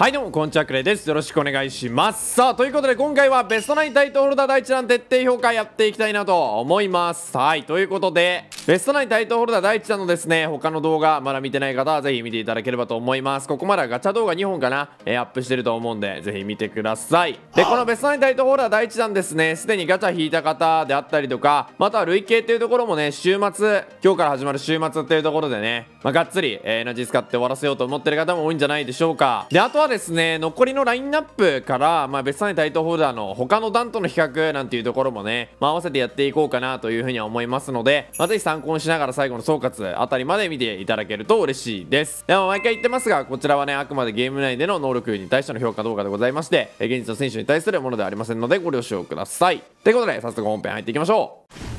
はいどうもこんちはくれですよろしくお願いしますさあということで今回はベストナインタイトルホルダー第1弾徹底評価やっていきたいなと思いますはいということでベストナインタイトルホルダー第1弾のですね他の動画まだ見てない方はぜひ見ていただければと思いますここまではガチャ動画2本かな、えー、アップしてると思うんでぜひ見てくださいでこのベストナインタイトルホルダー第1弾ですねすでにガチャ引いた方であったりとかまたは累計っていうところもね週末今日から始まる週末っていうところでねまあ、がっつり、えー、エナジー使って終わらせようと思ってる方も多いんじゃないでしょうかであとはですね残りのラインナップから、まあ、別サインタイトホルダーの他の段との比較なんていうところもね、まあ、合わせてやっていこうかなというふうには思いますので、まあ、ぜひ参考にしながら最後の総括あたりまで見ていただけると嬉しいですでも毎回言ってますがこちらはねあくまでゲーム内での能力に対しての評価動画でございまして現実の選手に対するものではありませんのでご了承くださいということで早速本編入っていきましょう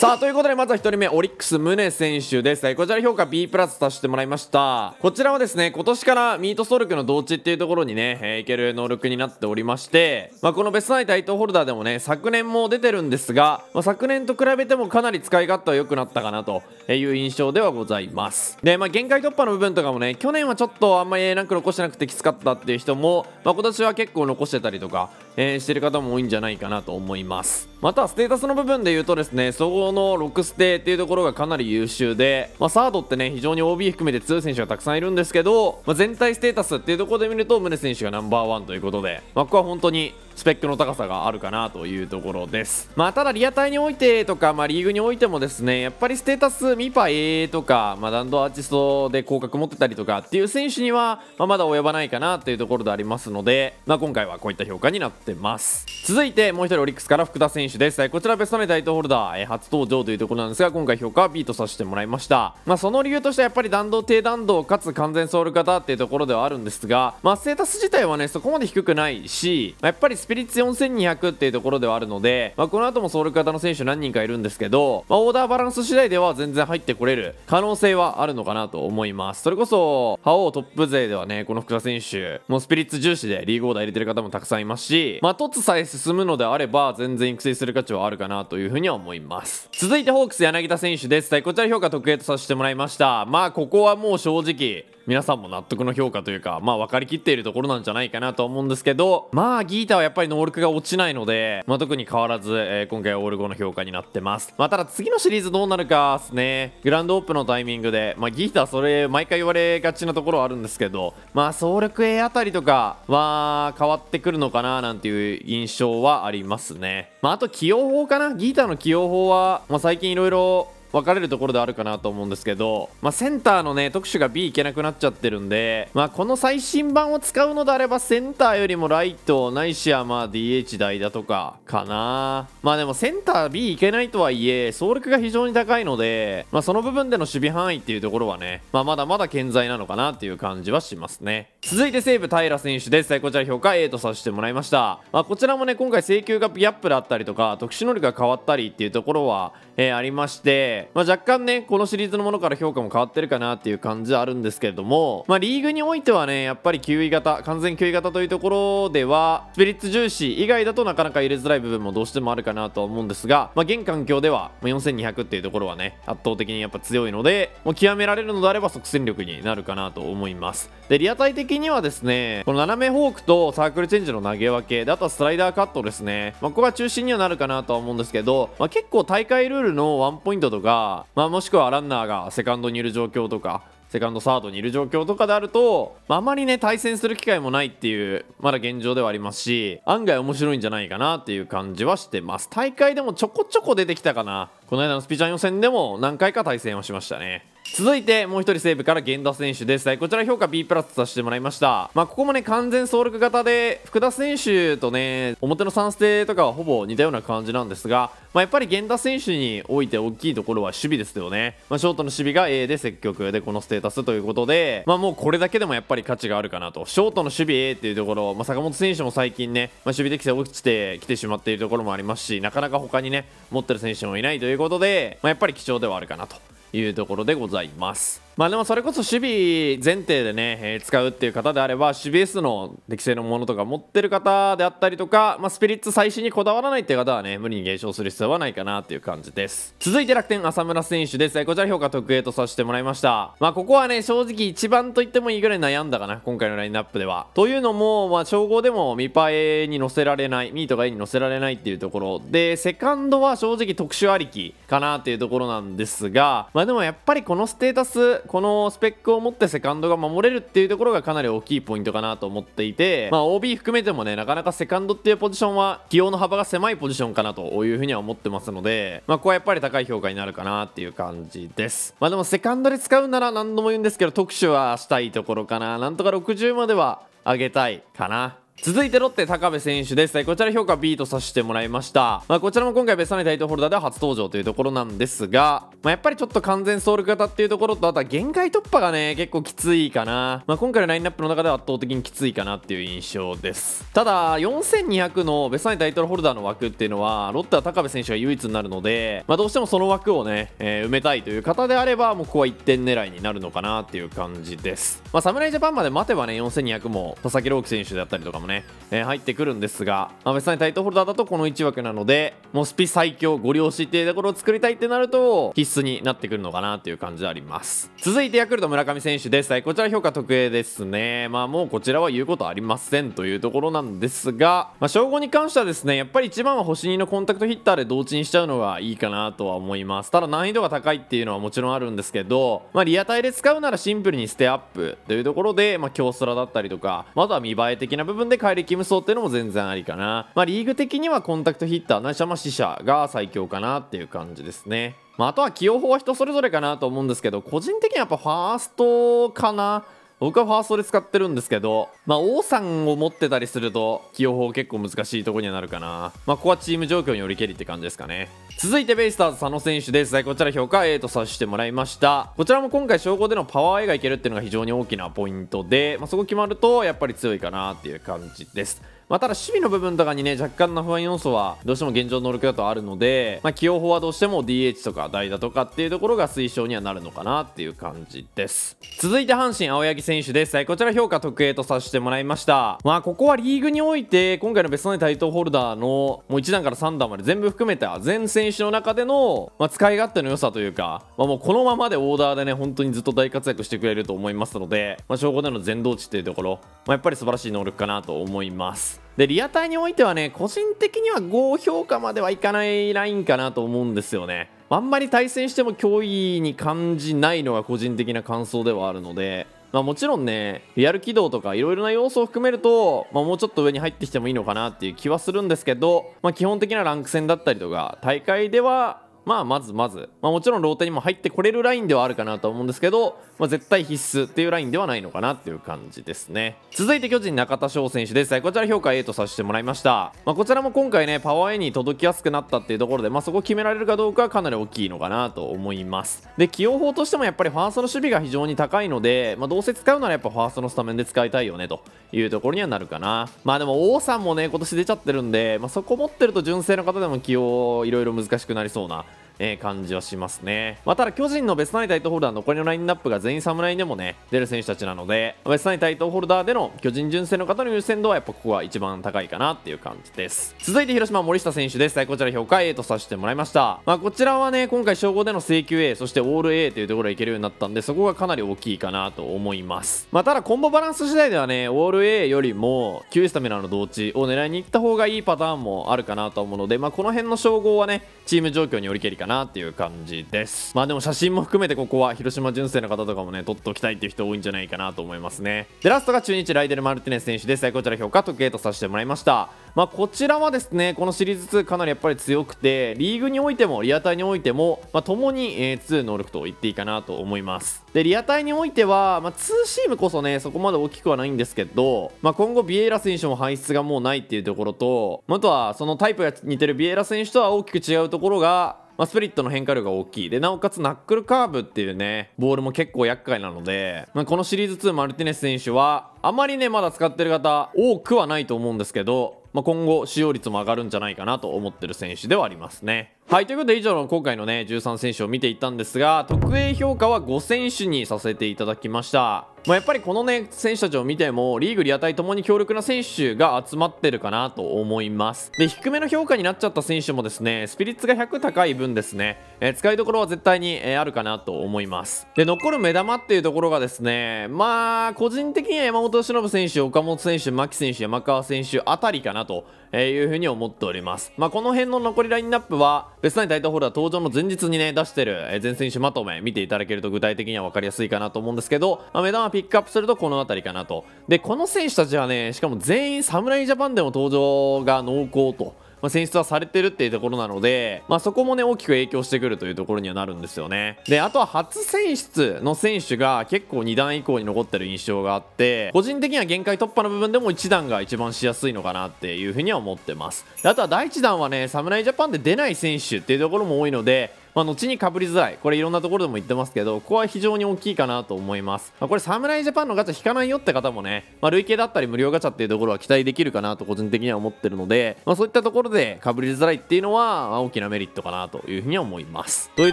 さあ、ということで、まずは1人目、オリックス、宗選手です。はい、こちら評価 B プラスさせてもらいました。こちらはですね、今年からミートルクの同値っていうところにね、えー、いける能力になっておりまして、まあ、このベストナイイトホルダーでもね、昨年も出てるんですが、まあ、昨年と比べてもかなり使い勝手は良くなったかなという印象ではございます。で、まあ、限界突破の部分とかもね、去年はちょっとあんまりランク残してなくてきつかったっていう人も、まあ、今年は結構残してたりとか、えー、してる方も多いんじゃないかなと思います。また、ステータスの部分で言うとですね、総合の6ステっていうところがかなり優秀で、まあ、サードってね非常に OB 含めて強い選手がたくさんいるんですけど、まあ、全体ステータスっていうところで見ると宗選手がナンバーワンということで、まあ、ここは本当にスペックの高さがあるかなというところですまあただリアタイにおいてとか、まあ、リーグにおいてもですねやっぱりステータスミパ A とか、まあ、弾道アーティストで広角持ってたりとかっていう選手には、まあ、まだ及ばないかなというところでありますので、まあ、今回はこういった評価になってます続いてもう一人オリックスから福田選手ですこちらベストネタイトホルダー初登場というところなんですが今回評価はートさせてもらいましたまあその理由としてはやっぱり弾道低弾道かつ完全ソウル型っていうところではあるんですがまあステータス自体はねそこまで低くないし、まあ、やっぱりスピリッツ4200っていうところではあるので、まあ、この後もソウル型の選手何人かいるんですけど、まあ、オーダーバランス次第では全然入ってこれる可能性はあるのかなと思いますそれこそ覇王トップ勢ではねこの福田選手もうスピリッツ重視でリーグオーダー入れてる方もたくさんいますしまあ凸さえ進むのであれば全然育成する価値はあるかなというふうには思います続いてホークス柳田選手ですこちら評価特 A とさせてもらいましたまあここはもう正直皆さんも納得の評価というかまあ分かりきっているところなんじゃないかなと思うんですけどまあギータはやっぱり能力が落ちないので、まあ、特に変わらず、えー、今回はオール5の評価になってますまあただ次のシリーズどうなるかですねグランドオープンのタイミングでまあギータそれ毎回言われがちなところはあるんですけどまあ総力 A あたりとかは変わってくるのかななんていう印象はありますねまああと起用法かなギータの起用法は、まあ、最近いろいろ分かれるところであるかなと思うんですけど、まあ、センターのね特殊が B いけなくなっちゃってるんで、まあ、この最新版を使うのであればセンターよりもライトないしはまあ DH 代だとかかなまあでもセンター B いけないとはいえ総力が非常に高いので、まあ、その部分での守備範囲っていうところはね、まあ、まだまだ健在なのかなっていう感じはしますね続いて西武平選手ですこちら評価 A とさせてもらいました、まあ、こちらもね今回請求がギャップだったりとか特殊能力が変わったりっていうところは、えー、ありましてまあ、若干ね、このシリーズのものから評価も変わってるかなっていう感じはあるんですけれども、まあ、リーグにおいてはね、やっぱり9位型、完全9位型というところでは、スピリッツ重視以外だとなかなか入れづらい部分もどうしてもあるかなとは思うんですが、まあ、現環境では、ま4200っていうところはね、圧倒的にやっぱ強いので、もう極められるのであれば即戦力になるかなと思います。で、リアタイ的にはですね、この斜めフォークとサークルチェンジの投げ分け、で、あとはスライダーカットですね、まあ、ここが中心にはなるかなとは思うんですけど、まあ、結構大会ルールのワンポイントとかが、まあ、もしくはランナーがセカンドにいる状況とかセカンドサードにいる状況とかであると、まあ、まりね対戦する機会もないっていうまだ現状ではありますし案外面白いんじゃないかなっていう感じはしてます大会でもちょこちょこ出てきたかなこの間のスピチャン予選でも何回か対戦をしましたね続いてもう一人西武から源田選手です、はい、こちら評価 B プラスさせてもらいましたまあここもね完全走力型で福田選手とね表の3ステとかはほぼ似たような感じなんですがまあ、やっぱり源田選手において大きいところは守備ですよねまあ、ショートの守備が A で積極でこのステータスということでまあもうこれだけでもやっぱり価値があるかなとショートの守備 A っていうところまあ、坂本選手も最近ねま守備適性落ちてきてしまっているところもありますしなかなか他にね持ってる選手もいないということでまやっぱり貴重ではあるかなというところでございますまあでもそれこそ守備前提でね、えー、使うっていう方であれば、守備 S の適正のものとか持ってる方であったりとか、まあ、スピリッツ最新にこだわらないっていう方はね、無理に減少する必要はないかなっていう感じです。続いて楽天、浅村選手です。こちら評価特 A とさせてもらいました。まあここはね、正直一番と言ってもいいぐらい悩んだかな、今回のラインナップでは。というのも、まあ称号でもミパエに乗せられない、ミートが A に乗せられないっていうところで、セカンドは正直特殊ありきかなっていうところなんですが、まあでもやっぱりこのステータス、このスペックを持ってセカンドが守れるっていうところがかなり大きいポイントかなと思っていて、まあ、OB 含めてもねなかなかセカンドっていうポジションは起用の幅が狭いポジションかなというふうには思ってますので、まあ、ここはやっぱり高い評価になるかなっていう感じですまあでもセカンドで使うなら何度も言うんですけど特殊はしたいところかななんとか60までは上げたいかな続いてロッテ高部選手です。はい、こちら評価 B とさせてもらいました。まあ、こちらも今回ベストナイタイトルホルダーでは初登場というところなんですが、まあ、やっぱりちょっと完全ソウル型っていうところと、あとは限界突破がね、結構きついかな。まあ、今回のラインナップの中では圧倒的にきついかなっていう印象です。ただ、4200のベストナイタイトルホルダーの枠っていうのは、ロッテは高部選手が唯一になるので、まあ、どうしてもその枠をね、えー、埋めたいという方であれば、もうここは1点狙いになるのかなっていう感じです。まあ、侍ジャパンまで待てばね、4200も佐々木朗希選手だったりとかもね、えー、入ってくるんですが、まあ、別にタイトルホルダーだとこの1枠なので、もうスピ最強、ご両親っていうところを作りたいってなると、必須になってくるのかなっていう感じであります。続いてヤクルト村上選手です。はい、こちら評価特 A ですね。まあ、もうこちらは言うことありませんというところなんですが、まあ、称号に関してはですね、やっぱり一番は星2のコンタクトヒッターで同値にしちゃうのがいいかなとは思います。ただ難易度が高いっていうのはもちろんあるんですけど、まあ、リアタイで使うならシンプルにステアップというところで、まあ、京スラだったりとか、まあ、は見栄え的な部分で帰りキムソっていうのも全然ありかな。まあ、リーグ的にはコンタクトヒッター、ないしはま死者が最強かなっていう感じですね。まあ、あとは起用法は人それぞれかなと思うんですけど、個人的にはやっぱファーストかな。僕はファーストで使ってるんですけど、まあ、王さんを持ってたりすると、起用法結構難しいとこにはなるかな。まあ、ここはチーム状況によりけりって感じですかね。続いてベイスターズ佐野選手です。はい、こちら評価 A とさせてもらいました。こちらも今回、称号でのパワー A がいけるっていうのが非常に大きなポイントで、まあ、そこ決まると、やっぱり強いかなっていう感じです。まあ、ただ守備の部分とかにね、若干の不安要素は、どうしても現状能力だとあるので、まあ、起用法はどうしても DH とか代打とかっていうところが推奨にはなるのかなっていう感じです。続いて阪神青柳選手です。はい、こちら評価特 A とさせてもらいました。まあ、ここはリーグにおいて、今回のベストナイン対等ホルダーの、もう1段から3段まで全部含めた全選手の中での、まあ、使い勝手の良さというか、まあ、もうこのままでオーダーでね、本当にずっと大活躍してくれると思いますので、まあ、証拠での全道値っていうところ、まあ、やっぱり素晴らしい能力かなと思います。。で、リアタイにおいてはね、個人的には5評価まではいかないラインかなと思うんですよね。あんまり対戦しても脅威に感じないのが個人的な感想ではあるので、まあ、もちろんね、リアル起動とかいろいろな要素を含めると、まあ、もうちょっと上に入ってきてもいいのかなっていう気はするんですけど、まあ、基本的なランク戦だったりとか、大会ではまあまずまず、まあ、もちろんローテにも入ってこれるラインではあるかなと思うんですけど、まあ、絶対必須っていうラインではないのかなっていう感じですね続いて巨人中田翔選手ですこちら評価 A とさせてもらいました、まあ、こちらも今回ねパワー A に届きやすくなったっていうところで、まあ、そこ決められるかどうかはかなり大きいのかなと思いますで起用法としてもやっぱりファーストの守備が非常に高いので、まあ、どうせ使うならやっぱファーストのスタメンで使いたいよねというところにはなるかなまあでも王さんもね今年出ちゃってるんで、まあ、そこ持ってると純正の方でも起用いろいろ難しくなりそうなえー、感じはしますね。まあ、ただ巨人のベストナインタイトルホルダー残りのラインナップが全員侍でもね、出る選手たちなので、ベストナインタイトルホルダーでの巨人純正の方の優先度はやっぱここが一番高いかなっていう感じです。続いて広島森下選手です。はい、こちら評価 A とさせてもらいました。まあ、こちらはね、今回称号での請求 A、そしてオール A というところへいけるようになったんで、そこがかなり大きいかなと思います。まあ、ただコンボバランス次第ではね、オール A よりも、9スタミナの同値を狙いに行った方がいいパターンもあるかなと思うので、まあ、この辺の称号はね、チーム状況によりけりかななっていう感じですまあでも写真も含めてここは広島純正の方とかもね撮っておきたいっていう人多いんじゃないかなと思いますねでラストが中日ライデル・マルティネス選手です最ちら評価とゲートさせてもらいましたまあ、こちらはですねこのシリーズ2かなりやっぱり強くてリーグにおいてもリアタイにおいても、まあ、共に、え2能力と言っていいかなと思いますでリアタイにおいては、まあ、ツーシームこそねそこまで大きくはないんですけど、まあ、今後ビエイラ選手も排出がもうないっていうところとあとはそのタイプが似てるビエイラ選手とは大きく違うところがまあ、スプリットの変化量が大きいでなおかつナックルカーブっていうねボールも結構厄介なので、まあ、このシリーズ2マルティネス選手はあまりねまだ使ってる方多くはないと思うんですけど、まあ、今後使用率も上がるんじゃないかなと思ってる選手ではありますね。はい、ということで以上の今回のね、13選手を見ていったんですが、特 A 評価は5選手にさせていただきました。まあ、やっぱりこのね、選手たちを見ても、リーグリアタイともに強力な選手が集まってるかなと思います。で、低めの評価になっちゃった選手もですね、スピリッツが100高い分ですね、えー、使いどころは絶対に、えー、あるかなと思います。で、残る目玉っていうところがですね、まあ、個人的には山本忍選手、岡本選手、牧選手、山川選手あたりかなというふうに思っております。まあ、この辺の残りラインナップは、別サインタイトルホルダー登場の前日にね、出してる、え選手まとめ見ていただけると具体的には分かりやすいかなと思うんですけど、まあ、目玉ピックアップするとこの辺りかなと。で、この選手たちはね、しかも全員侍ジャパンでも登場が濃厚と。まあ、選出はされてるっていうところなので、まあ、そこもね大きく影響してくるというところにはなるんですよねであとは初選出の選手が結構2段以降に残ってる印象があって個人的には限界突破の部分でも1段が一番しやすいのかなっていうふうには思ってますであとは第1弾はね侍ジャパンで出ない選手っていうところも多いのでまあ、後にかぶりづらいこれいろんなところでも言ってますけどここは非常に大きいかなと思います、まあ、これ侍ジャパンのガチャ引かないよって方もね、まあ、累計だったり無料ガチャっていうところは期待できるかなと個人的には思ってるので、まあ、そういったところでかぶりづらいっていうのは大きなメリットかなというふうには思いますという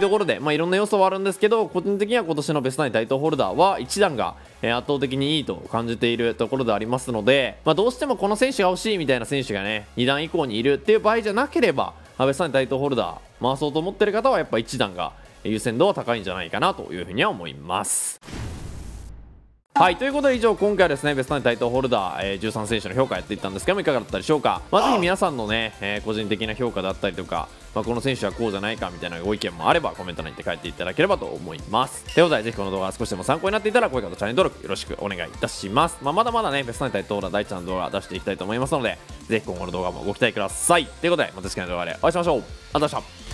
ところで、まあ、いろんな要素はあるんですけど個人的には今年のベストナイン大統ホルダーは1段が圧倒的にいいと感じているところでありますので、まあ、どうしてもこの選手が欲しいみたいな選手がね2段以降にいるっていう場合じゃなければ安倍さんにタイトルホルダー回そうと思ってる方はやっぱ一段が優先度は高いんじゃないかなというふうには思います。はいということで以上今回はですねベストナインタイトルホルダー、えー、13選手の評価やっていったんですけどもいかがだったでしょうかまあ、ぜひ皆さんのね、えー、個人的な評価だったりとか、まあ、この選手はこうじゃないかみたいなご意見もあればコメント欄に書いていただければと思いますということでぜひこの動画が少しでも参考になっていたら高評価とチャンネル登録よろしくお願いいたします、まあ、まだまだねベストナインタイトルホルダー第1弾の動画出していきたいと思いますのでぜひ今後の動画もご期待くださいということでまた次回の動画でお会いしましょうありがとうございました